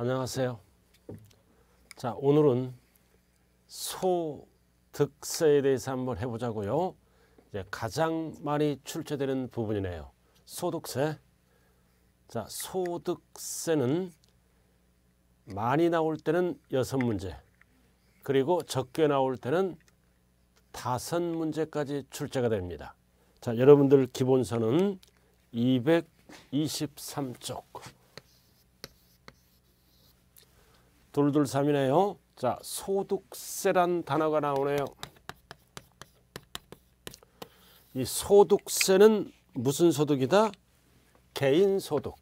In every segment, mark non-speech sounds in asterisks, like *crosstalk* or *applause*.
안녕하세요. 자, 오늘은 소득세에 대해서 한번 해보자고요. 이제 가장 많이 출제되는 부분이네요. 소득세. 자, 소득세는 많이 나올 때는 여섯 문제, 그리고 적게 나올 때는 다섯 문제까지 출제가 됩니다. 자, 여러분들 기본서는 223쪽. 둘둘 삼이네요 자, 소득세란 단어가 나오네요. 이 소득세는 무슨 소득이다? 개인소득.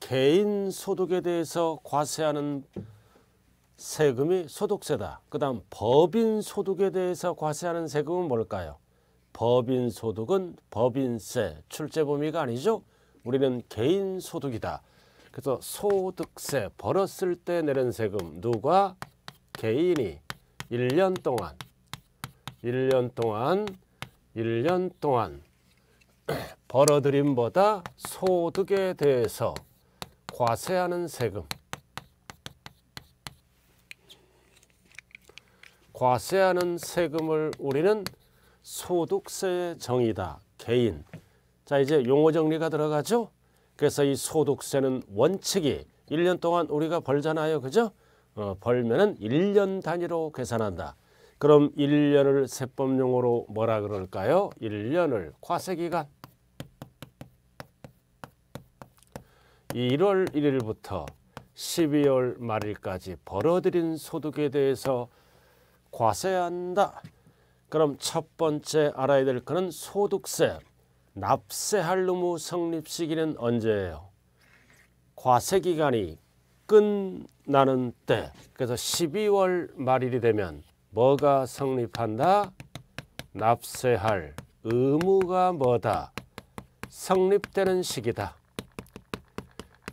개인소득에 대해서 과세하는 세금이 소득세다. 그 다음 법인소득에 대해서 과세하는 세금은 뭘까요? 법인소득은 법인세, 출제 범위가 아니죠. 우리는 개인소득이다. 그래서 소득세 벌었을 때 내는 세금 누가 개인이 1년 동안 1년 동안 1년 동안 *clears throat* 벌어들임보다 소득에 대해서 과세하는 세금 과세하는 세금을 우리는 소득세 정의다. 개인. 자 이제 용어 정리가 들어가죠. 그래서 이 소득세는 원칙이 1년 동안 우리가 벌잖아요. 그죠? 어, 벌면은 1년 단위로 계산한다. 그럼 1년을 세법용어로 뭐라 그럴까요? 1년을 과세기간 1월 1일부터 12월 말일까지 벌어들인 소득에 대해서 과세한다. 그럼 첫 번째 알아야 될 것은 소득세. 납세할의무 성립 시기는 언제예요? 과세 기간이 끝나는 때 그래서 12월 말일이 되면 뭐가 성립한다? 납세할 의무가 뭐다? 성립되는 시기다.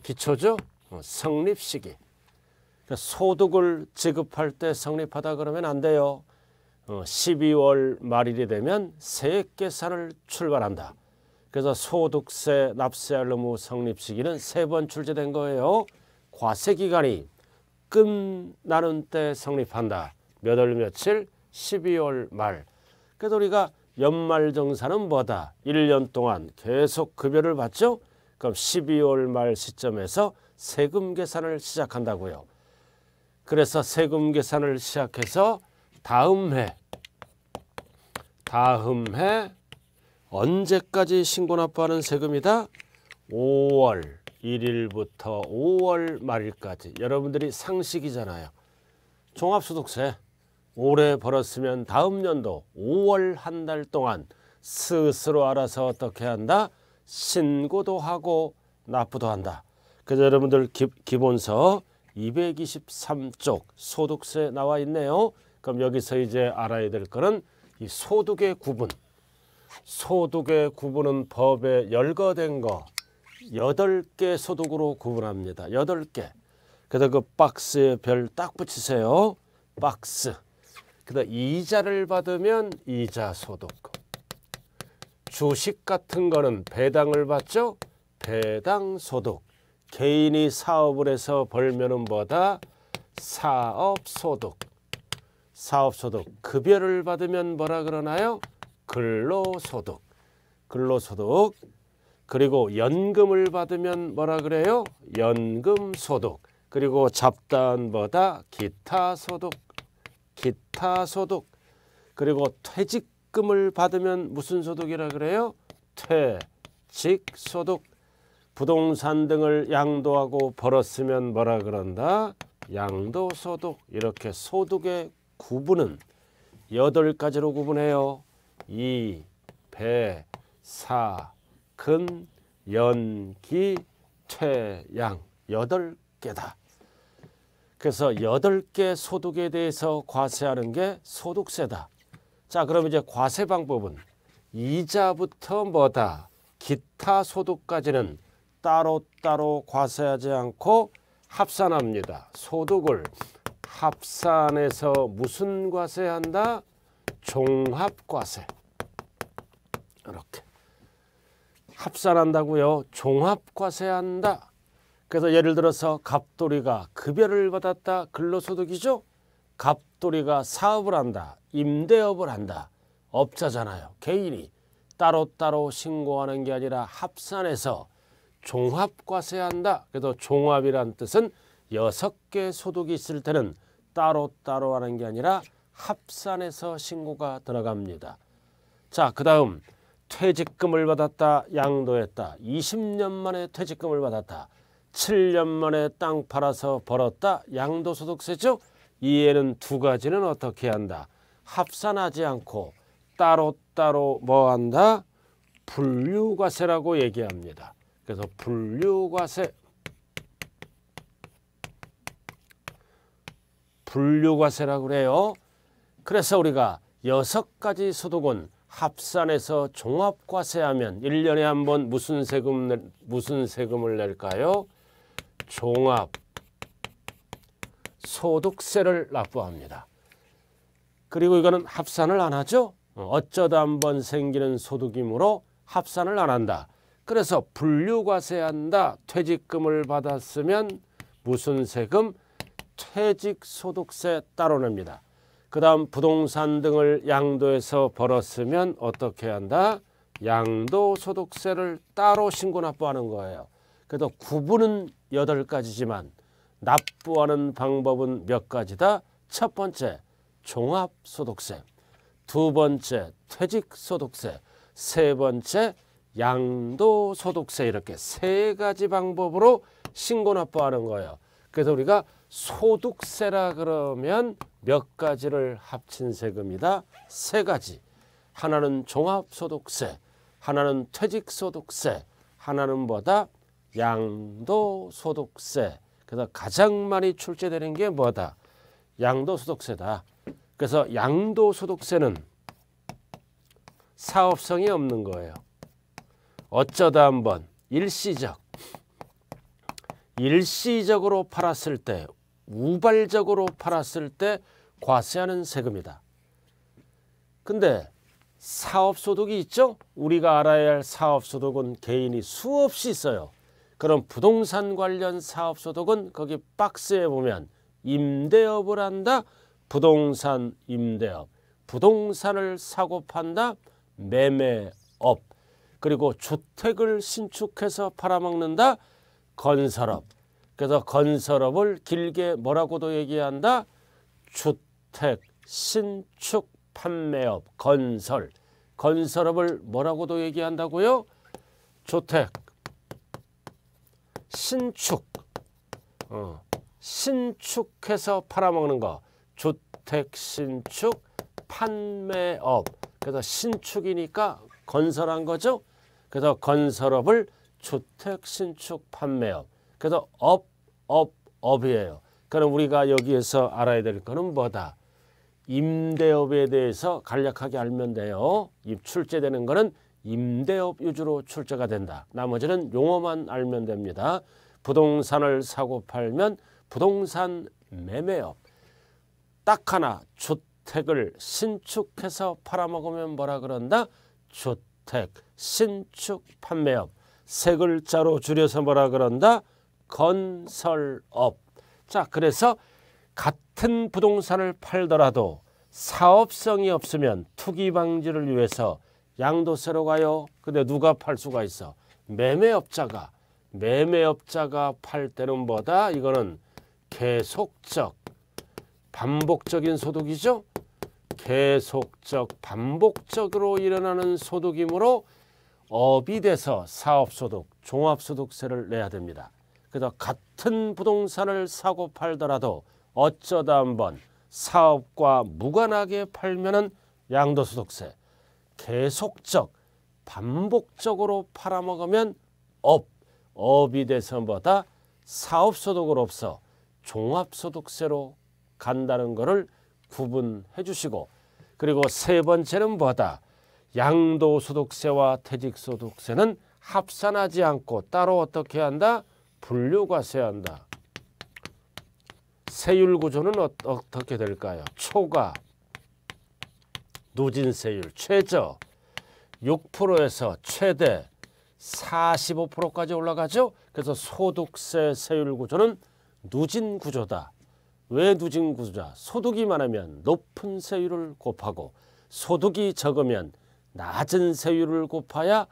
기초죠? 어, 성립 시기. 그러니까 소득을 지급할 때 성립하다 그러면 안 돼요. 12월 어, 말일이 되면 세액 계산을 출발한다. 그래서 소득세 납세할 의무 성립 시기는 세 번 출제된 거예요. 과세 기간이 끝나는 때 성립한다. 몇월 며칠? 12월 말. 그래서 우리가 연말정산은 뭐다? 1년 동안 계속 급여를 받죠? 그럼 12월 말 시점에서 세금 계산을 시작한다고요. 그래서 세금 계산을 시작해서 다음 해, 다음 해 언제까지 신고납부하는 세금이다? 5월 1일부터 5월 말일까지 여러분들이 상식이잖아요. 종합소득세 올해 벌었으면 다음 연도 5월 한 달 동안 스스로 알아서 어떻게 한다? 신고도 하고 납부도 한다. 그래서 여러분들 기, 기본서 223쪽 소득세 나와 있네요. 그럼 여기서 이제 알아야 될 거는 이 소득의 구분. 소득의 구분은 법에 열거된 거 여덟 개 소득으로 구분합니다. 여덟 개 그래서 그 박스에 별 딱 붙이세요. 박스. 그다음 이자를 받으면 이자 소득. 주식 같은 거는 배당을 받죠. 배당 소득. 개인이 사업을 해서 벌면은 뭐다? 사업 소득. 사업 소득 급여를 받으면 뭐라 그러나요? 근로소득. 근로소득. 그리고 연금을 받으면 뭐라 그래요? 연금소득. 그리고 잡단보다 기타소득. 기타소득. 그리고 퇴직금을 받으면 무슨 소득이라 그래요? 퇴직소득. 부동산 등을 양도하고 벌었으면 뭐라 그런다? 양도소득. 이렇게 소득의 구분은 여덟 가지로 구분해요. 이, 배, 사, 근, 연기, 최양 여덟 개다. 그래서 여덟 개 소득에 대해서 과세하는 게 소득세다. 자, 그럼 이제 과세 방법은 이자부터 뭐다? 기타 소득까지는 따로따로 과세하지 않고 합산합니다. 소득을 합산해서 무슨 과세한다? 종합과세. 이렇게. 합산한다고요. 종합과세한다. 그래서 예를 들어서 갑돌이가 급여를 받았다. 근로소득이죠. 갑돌이가 사업을 한다. 임대업을 한다. 업자잖아요. 개인이 따로따로 신고하는 게 아니라 합산해서 종합과세한다. 그래서 종합이란 뜻은 여섯 개 소득이 있을 때는 따로따로 하는 게 아니라 합산해서 신고가 들어갑니다. 자, 그 다음 퇴직금을 받았다, 양도했다. 20년 만에 퇴직금을 받았다. 7년 만에 땅 팔아서 벌었다, 양도소득세죠. 이에는 두 가지는 어떻게 한다? 합산하지 않고 따로따로 뭐한다? 분류과세라고 얘기합니다. 그래서 분류과세 분류과세라고 그래요. 그래서 우리가 여섯 가지 소득은 합산해서 종합과세하면 일년에 한 번 무슨 세금 무슨 세금을 낼까요? 종합 소득세를 납부합니다. 그리고 이거는 합산을 안 하죠. 어, 어쩌다 한 번 생기는 소득이므로 합산을 안 한다. 그래서 분류과세한다. 퇴직금을 받았으면 무슨 세금? 퇴직소득세 따로 냅니다. 그 다음 부동산 등을 양도해서 벌었으면 어떻게 한다? 양도소득세를 따로 신고 납부하는 거예요. 그래도 구분은 여덟 가지지만 납부하는 방법은 몇 가지다? 첫 번째 종합소득세, 두 번째 퇴직소득세, 세 번째 양도소득세 이렇게 세 가지 방법으로 신고 납부하는 거예요. 그래서 우리가 소득세라 그러면 몇 가지를 합친 세금이다? 세 가지. 하나는 종합소득세, 하나는 퇴직소득세, 하나는 뭐다? 양도소득세. 그래서 가장 많이 출제되는 게 뭐다? 양도소득세다. 그래서 양도소득세는 사업성이 없는 거예요. 어쩌다 한번 일시적 일시적으로 팔았을 때 우발적으로 팔았을 때 과세하는 세금이다. 근데 사업소득이 있죠? 우리가 알아야 할 사업소득은 개인이 수없이 있어요. 그럼 부동산 관련 사업소득은 거기 박스에 보면 임대업을 한다. 부동산 임대업. 부동산을 사고 판다. 매매업. 그리고 주택을 신축해서 팔아먹는다. 건설업. 그래서 건설업을 길게 뭐라고도 얘기한다? 주택, 신축, 판매업, 건설. 건설업을 뭐라고도 얘기한다고요? 주택, 신축, 어. 신축해서 팔아먹는 거. 주택, 신축, 판매업. 그래서 신축이니까 건설한 거죠. 그래서 건설업을 주택, 신축, 판매업. 그래서 업, 업, 업이에요. 그럼 우리가 여기에서 알아야 될 거는 뭐다? 임대업에 대해서 간략하게 알면 돼요. 출제되는 거는 임대업 위주로 출제가 된다. 나머지는 용어만 알면 됩니다. 부동산을 사고 팔면 부동산 매매업. 딱 하나 주택을 신축해서 팔아먹으면 뭐라 그런다? 주택 신축 판매업. 세 글자로 줄여서 뭐라 그런다? 건설업. 자, 그래서 같은 부동산을 팔더라도 사업성이 없으면 투기 방지를 위해서 양도세로 가요. 근데 누가 팔 수가 있어? 매매업자가. 매매업자가 팔 때는 뭐다? 이거는 계속적 반복적인 소득이죠. 계속적 반복적으로 일어나는 소득이므로 업이 돼서 사업소득, 종합소득세를 내야 됩니다. 그래서 같은 부동산을 사고 팔더라도 어쩌다 한번 사업과 무관하게 팔면은 양도소득세 계속적 반복적으로 팔아먹으면 업 업이 대선보다 사업소득으로 없어 종합소득세로 간다는 것을 구분해 주시고 그리고 세 번째는 뭐다 양도소득세와 퇴직소득세는 합산하지 않고 따로 어떻게 한다 분류가 세야 한다. 세율 구조는 어, 떻게 될까요? 초과, 누진 세율, 최저 6%에서 최대 45%까지 올라가죠. 그래서 소득세 세율 구조는 누진 구조다. 왜 누진 구조다? 소득이 많으면 높은 세율을 곱하고 소득이 적으면 낮은 세율을 곱하야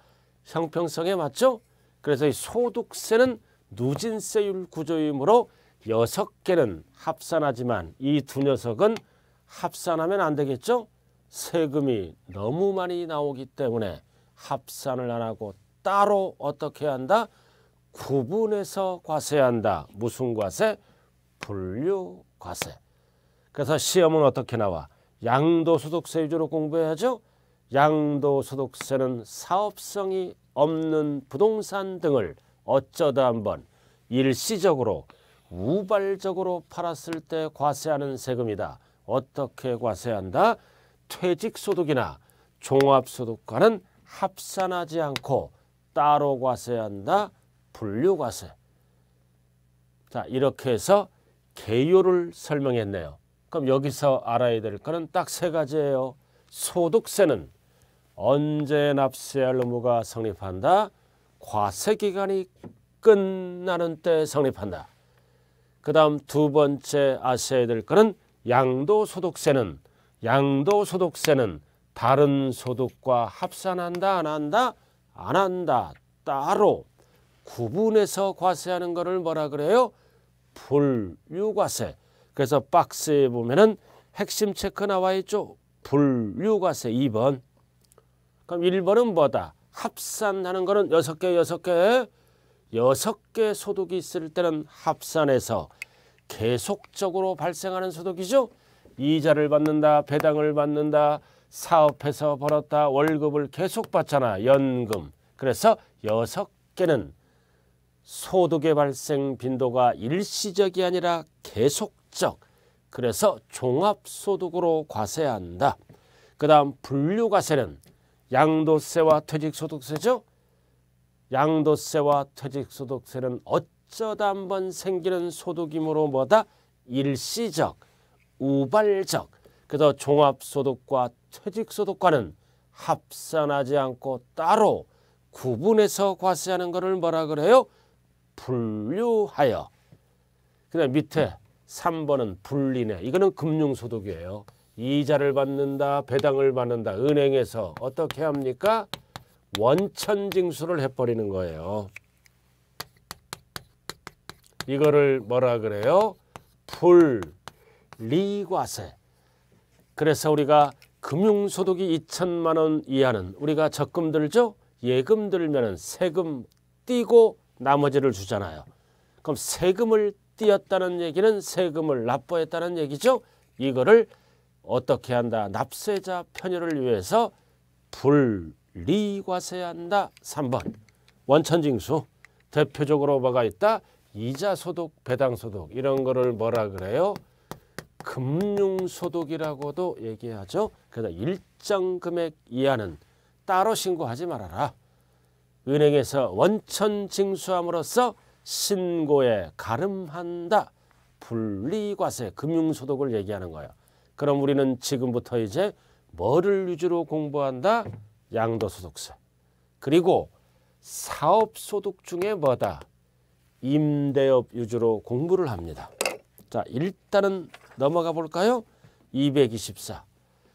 형평성에 맞죠? 그래서 이 소득세는 누진세율 구조이므로 여섯 개는 합산하지만 이 두 녀석은 합산하면 안 되겠죠? 세금이 너무 많이 나오기 때문에 합산을 안 하고 따로 어떻게 한다? 구분해서 과세한다. 무슨 과세? 분류 과세. 그래서 시험은 어떻게 나와? 양도소득세 위주로 공부해야죠. 양도소득세는 사업성이 없는 부동산 등을 어쩌다 한 번 일시적으로 우발적으로 팔았을 때 과세하는 세금이다. 어떻게 과세한다? 퇴직소득이나 종합소득과는 합산하지 않고 따로 과세한다. 분류과세. 자 이렇게 해서 개요를 설명했네요. 그럼 여기서 알아야 될 거는 딱세 가지예요. 소득세는 언제 납세할 의무가 성립한다? 과세 기간이 끝나는 때 성립한다. 그 다음 두 번째 아셔야 될 것은 양도소득세는 양도소득세는 다른 소득과 합산한다 안 한다 안 한다 따로 구분해서 과세하는 것을 뭐라 그래요? 분류과세. 그래서 박스에 보면은 핵심 체크 나와 있죠. 분류과세 2번. 그럼 1번은 뭐다? 합산하는 거는 여섯 개 여섯 개 여섯 개 소득이 있을 때는 합산해서 계속적으로 발생하는 소득이죠. 이자를 받는다, 배당을 받는다, 사업해서 벌었다, 월급을 계속 받잖아, 연금. 그래서 여섯 개는 소득의 발생 빈도가 일시적이 아니라 계속적. 그래서 종합소득으로 과세한다. 그 다음 분류과세는 양도세와 퇴직소득세죠. 양도세와 퇴직소득세는 어쩌다 한 번 생기는 소득이므로 뭐다? 일시적, 우발적. 그래서 종합소득과 퇴직소득과는 합산하지 않고 따로 구분해서 과세하는 것을 뭐라 그래요? 분류하여. 그다음 밑에 3번은 분리네. 이거는 금융소득이에요. 이자를 받는다, 배당을 받는다, 은행에서 어떻게 합니까? 원천징수를 해버리는 거예요. 이거를 뭐라 그래요? 불리과세. 그래서 우리가 금융소득이 2천만 원 이하는 우리가 적금 들죠? 예금 들면 세금 띄고 나머지를 주잖아요. 그럼 세금을 띄었다는 얘기는 세금을 납부했다는 얘기죠. 이거를 어떻게 한다. 납세자 편의를 위해서 분리과세한다. 3번 원천징수 대표적으로 뭐가 있다. 이자소득, 배당소득 이런 거를 뭐라 그래요? 금융소득이라고도 얘기하죠. 그래 일정 금액 이하는 따로 신고하지 말아라. 은행에서 원천 징수함으로써 신고에 가름한다. 분리과세, 금융소득을 얘기하는 거예요. 그럼 우리는 지금부터 이제 뭐를 위주로 공부한다? 양도소득세. 그리고 사업소득 중에 뭐다? 임대업 위주로 공부를 합니다. 자, 일단은 넘어가 볼까요? 224.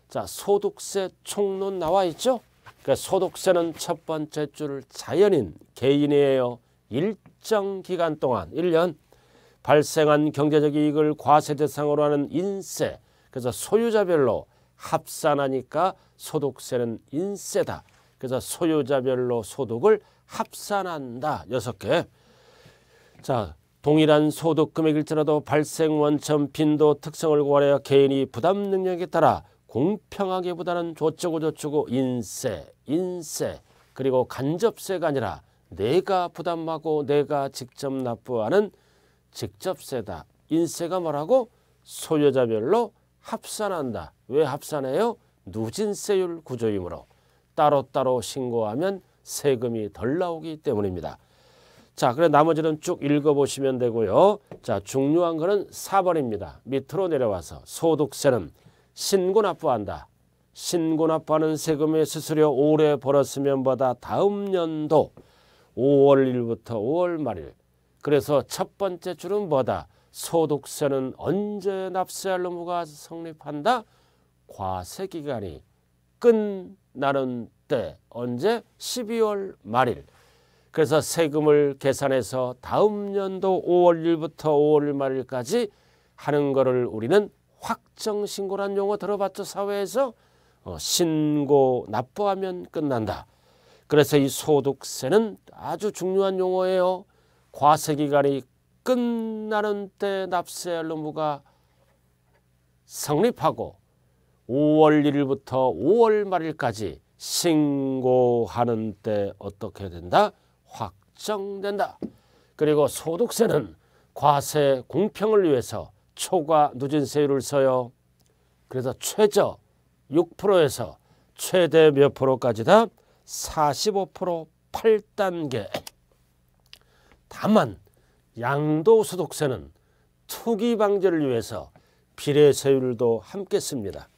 자, 소득세 총론 나와 있죠? 그러니까 소득세는 첫 번째 줄 자연인, 개인이에요. 일정 기간 동안, 1년 발생한 경제적 이익을 과세 대상으로 하는 인세, 그래서 소유자별로 합산하니까 소득세는 인세다. 그래서 소유자별로 소득을 합산한다. 여섯 개. 자, 동일한 소득 금액일지라도 발생 원천 빈도 특성을 고려하여 개인이 부담 능력에 따라 공평하게 보다는 조치고 조치고 인세, 인세, 그리고 간접세가 아니라 내가 부담하고 내가 직접 납부하는 직접세다. 인세가 뭐라고? 소유자별로 합산한다. 왜 합산해요? 누진세율 구조이므로 따로따로 신고하면 세금이 덜 나오기 때문입니다. 자, 그래 나머지는 쭉 읽어보시면 되고요. 자, 중요한 거는 4번입니다. 밑으로 내려와서 소득세는 신고 납부한다. 신고 납부하는 세금의 수수료 올해 벌었으면 보다 다음 연도 5월 1일부터 5월 말일. 그래서 첫 번째 줄은 뭐다? 소득세는 언제 납세할놈무가 성립한다? 과세기간이 끝나는 때 언제? 12월 말일 그래서 세금을 계산해서 다음 연도 5월 1일부터 5월 말일까지 하는 거를 우리는 확정신고란 용어 들어봤죠 사회에서 어, 신고 납부하면 끝난다 그래서 이 소득세는 아주 중요한 용어예요 과세기간이 끝나는 때 납세알로무가 성립하고 5월 1일부터 5월 말일까지 신고하는 때 어떻게 된다? 확정된다. 그리고 소득세는 과세 공평을 위해서 초과 누진 세율을 써요. 그래서 최저 6%에서 최대 몇 프로까지다? 45% 8단계. 다만 양도 소득세는 투기 방지를 위해서 비례세율도 함께 씁니다.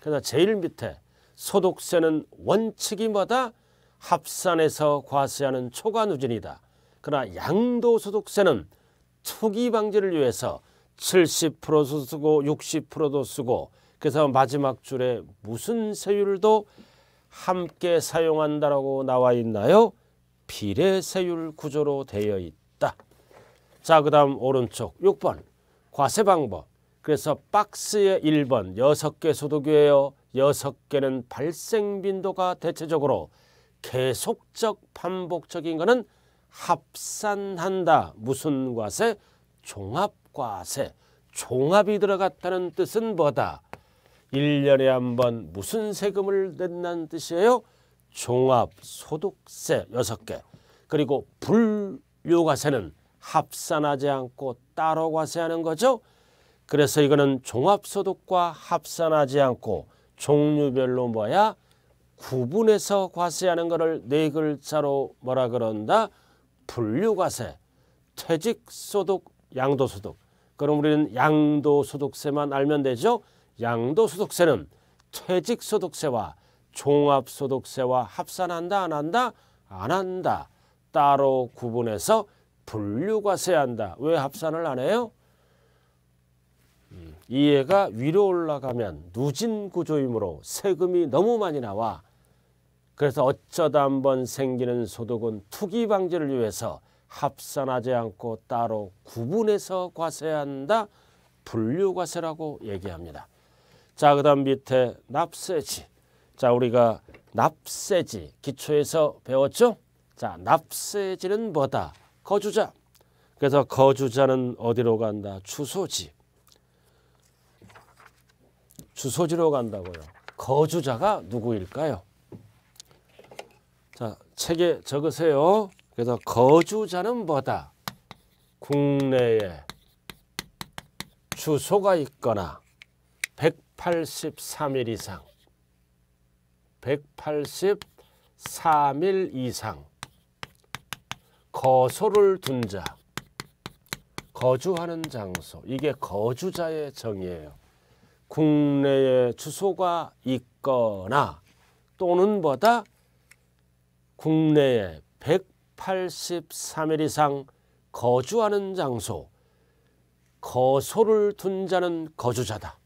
그래서 제일 밑에 소득세는 원칙이마다 합산해서 과세하는 초과 누진이다. 그러나 양도소득세는 투기 방지를 위해서 70%도 쓰고 60%도 쓰고 그래서 마지막 줄에 무슨 세율도 함께 사용한다라 나와 있나요? 비례세율 구조로 되어 있다. 자, 그 다음 오른쪽 6번 과세 방법. 그래서 박스의 1번 6개 소득이에요. 6개는 발생 빈도가 대체적으로 계속적 반복적인 거는 합산한다. 무슨 과세? 종합과세. 종합이 들어갔다는 뜻은 뭐다? 1년에 한 번 무슨 세금을 낸다는 뜻이에요? 종합소득세 6개. 그리고 불료과세는 합산하지 않고 따로 과세하는 거죠. 그래서 이거는 종합소득과 합산하지 않고 종류별로 뭐야 구분해서 과세하는 거를 네 글자로 뭐라 그런다 분류과세 퇴직소득 양도소득 그럼 우리는 양도소득세만 알면 되죠 양도소득세는 퇴직소득세와 종합소득세와 합산한다 안 한다 안 한다 따로 구분해서 분류가 세야 한다. 왜 합산을 안 해요? 음, 이 애가 위로 올라가면 누진 구조이므로 세금이 너무 많이 나와 그래서 어쩌다 한 번 생기는 소득은 투기 방지를 위해서 합산하지 않고 따로 구분해서 과세한다 분류과세라고 얘기합니다. 자, 그 다음 밑에 납세지. 자, 우리가 납세지 기초에서 배웠죠? 자, 납세지는 뭐다? 거주자. 그래서 거주자는 어디로 간다? 주소지. 주소지로 간다고요. 거주자가 누구일까요? 자, 책에 적으세요. 그래서 거주자는 뭐다? 국내에 주소가 있거나 183일 이상 183일 이상 거소를 둔 자, 거주하는 장소. 이게 거주자의 정의예요. 국내에 주소가 있거나 또는 보다 국내에 183일 이상 거주하는 장소, 거소를 둔 자는 거주자다.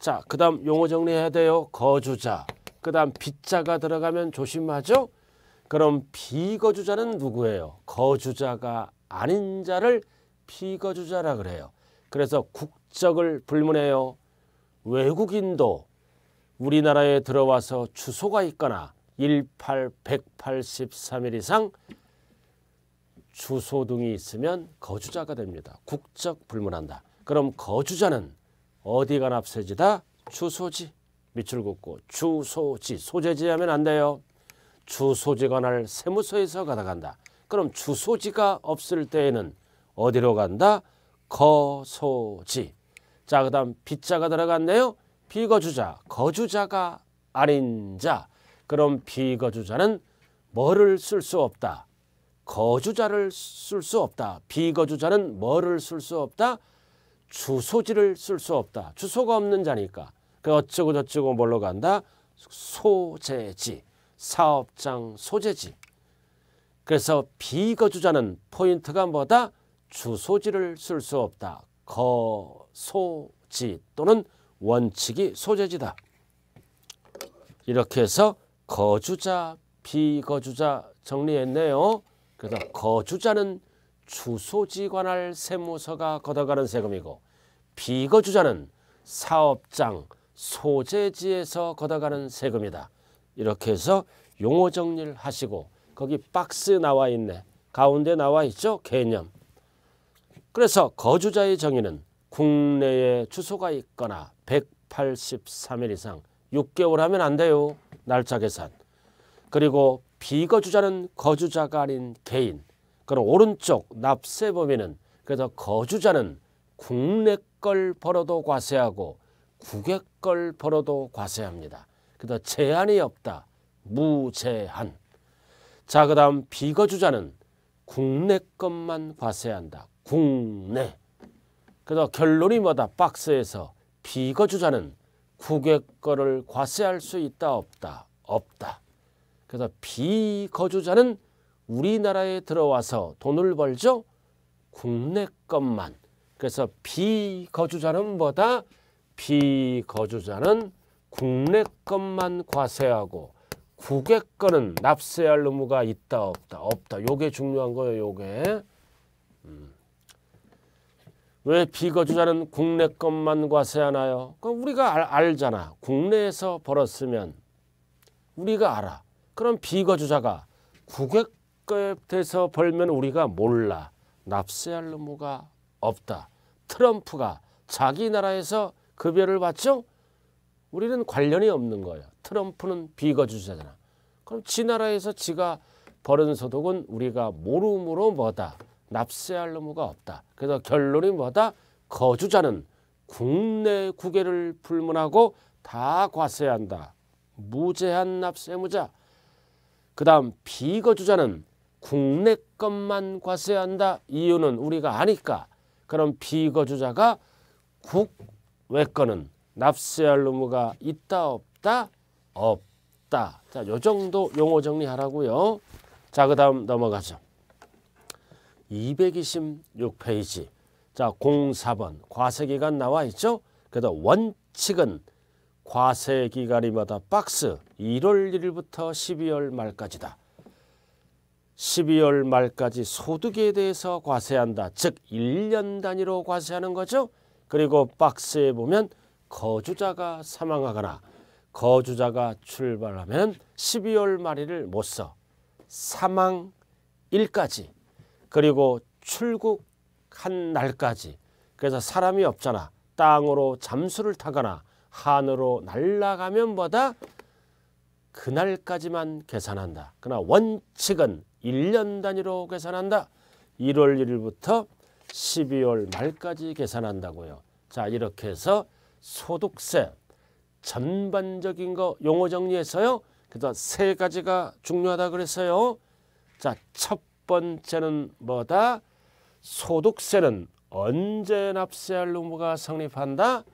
자, 그 다음 용어 정리해야 돼요. 거주자. 그 다음 빗자가 들어가면 조심하죠. 그럼 비거주자는 누구예요? 거주자가 아닌 자를 비거주자라 그래요. 그래서 국적을 불문해요. 외국인도 우리나라에 들어와서 주소가 있거나 18, 183일 이상 주소 등이 있으면 거주자가 됩니다. 국적 불문한다. 그럼 거주자는 어디가 납세지다? 주소지. 밑줄 긋고 주소지. 소재지 하면 안 돼요. 주소지관할 세무서에서 가다간다. 그럼 주소지가 없을 때에는 어디로 간다? 거소지. 자, 그 다음 빚자가 들어갔네요. 비거주자, 거주자가 아닌 자. 그럼 비거주자는 뭐를 쓸 수 없다? 거주자를 쓸 수 없다. 비거주자는 뭐를 쓸 수 없다? 주소지를 쓸 수 없다. 주소가 없는 자니까. 그 어쩌고 저쩌고 뭘로 간다? 소재지. 사업장 소재지. 그래서 비거주자는 포인트가 뭐다? 주소지를 쓸 수 없다. 거소지 또는 원칙이 소재지다. 이렇게 해서 거주자, 비거주자 정리했네요. 그래서 거주자는 주소지 관할 세무서가 걷어가는 세금이고 비거주자는 사업장, 소재지에서 걷어가는 세금이다. 이렇게 해서 용어 정리를 하시고 거기 박스 나와 있네. 가운데 나와 있죠. 개념. 그래서 거주자의 정의는 국내에 주소가 있거나 183일 이상 6개월 하면 안 돼요. 날짜 계산. 그리고 비거주자는 거주자가 아닌 개인. 그럼 오른쪽 납세 범위는 그래서 거주자는 국내 걸 벌어도 과세하고 국외 걸 벌어도 과세합니다. 그다 제한이 없다. 무제한. 자, 그다음 비거주자는 국내 것만 과세한다. 국내. 그래서 결론이 뭐다. 박스에서 비거주자는 국외 거를 과세할 수 있다 없다. 없다. 그래서 비거주자는 우리나라에 들어와서 돈을 벌죠. 국내 것만. 그래서 비거주자는 뭐다? 비거주자는 국내 것만 과세하고 국외 거는 납세할 의무가 있다 없다 없다 요게 중요한 거예요 요게 음. 왜 비거주자는 국내 것만 과세하나요? 그럼 우리가 알, 알잖아 국내에서 벌었으면 우리가 알아 그럼 비거주자가 국외 거에 대해서 벌면 우리가 몰라 납세할 의무가 없다 트럼프가 자기 나라에서 급여를 받죠? 우리는 관련이 없는 거예요. 트럼프는 비거주자잖아. 그럼 지 나라에서 지가 벌은 소득은 우리가 모름으로 뭐다. 납세할 의무가 없다. 그래서 결론이 뭐다. 거주자는 국내 국외를 불문하고 다 과세한다. 무제한 납세무자. 그 다음 비거주자는 국내 것만 과세한다. 이유는 우리가 아니까. 그럼 비거주자가 국외 거는 납세할 의무가 있다 없다 없다. 자, 요 정도 용어 정리하라고요. 자, 그다음 넘어가죠. 226페이지. 자, 04번 과세기간 나와 있죠? 그래서 원칙은 과세기간이마다 박스 1월 1일부터 12월 말까지다. 12월 말까지 소득에 대해서 과세한다. 즉 1년 단위로 과세하는 거죠. 그리고 박스에 보면 거주자가 사망하거나 거주자가 출발하면 12월 말일을 못써 사망일까지 그리고 출국한 날까지 그래서 사람이 없잖아 땅으로 잠수를 타거나 하늘로 날아가면 보다 그날까지만 계산한다. 그러나 원칙은 1년 단위로 계산한다. 1월 1일부터 12월 말까지 계산한다고요. 자 이렇게 해서 소득세, 전반적인 거 용어 정리해서요. 그래서 세 가지가 중요하다 그랬어요. 자, 첫 번째는 뭐다? 소득세는 언제 납세할 의무가 성립한다?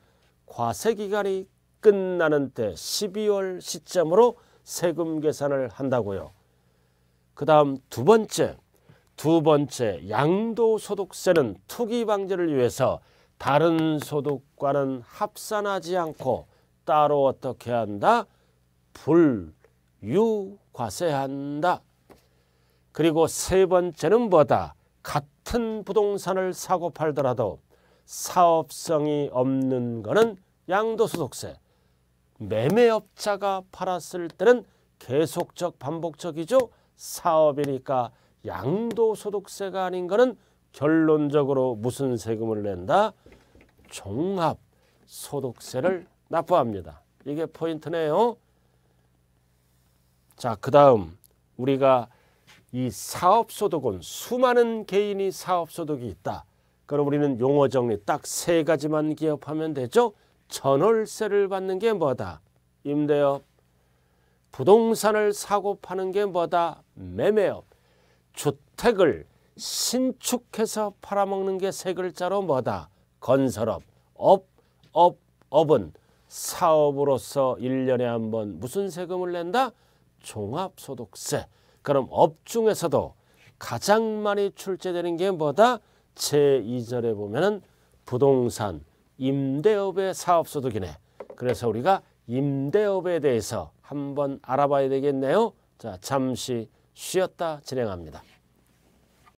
과세기간이 끝나는 때 12월 시점으로 세금 계산을 한다고요. 그 다음 두 번째, 두 번째 양도소득세는 투기 방지를 위해서 다른 소득과는 합산하지 않고 따로 어떻게 한다? 불유과세한다. 그리고 세 번째는 뭐다? 같은 부동산을 사고 팔더라도 사업성이 없는 거는 양도소득세. 매매업자가 팔았을 때는 계속적 반복적이죠. 사업이니까 양도소득세가 아닌 거는 결론적으로 무슨 세금을 낸다? 종합 소득세를 납부합니다. 이게 포인트네요. 자, 그 다음 우리가 이 사업소득은 수많은 개인이 사업소득이 있다. 그럼 우리는 용어 정리 딱 세 가지만 기억하면 되죠. 전월세를 받는 게 뭐다? 임대업. 부동산을 사고 파는 게 뭐다? 매매업. 주택을 신축해서 팔아먹는 게 세 글자로 뭐다? 건설업, 업, 업, 업은 사업으로서 1년에 한 번 무슨 세금을 낸다? 종합소득세. 그럼 업 중에서도 가장 많이 출제되는 게 뭐다? 제2절에 보면은 부동산, 임대업의 사업소득이네. 그래서 우리가 임대업에 대해서 한번 알아봐야 되겠네요. 자, 잠시 쉬었다 진행합니다.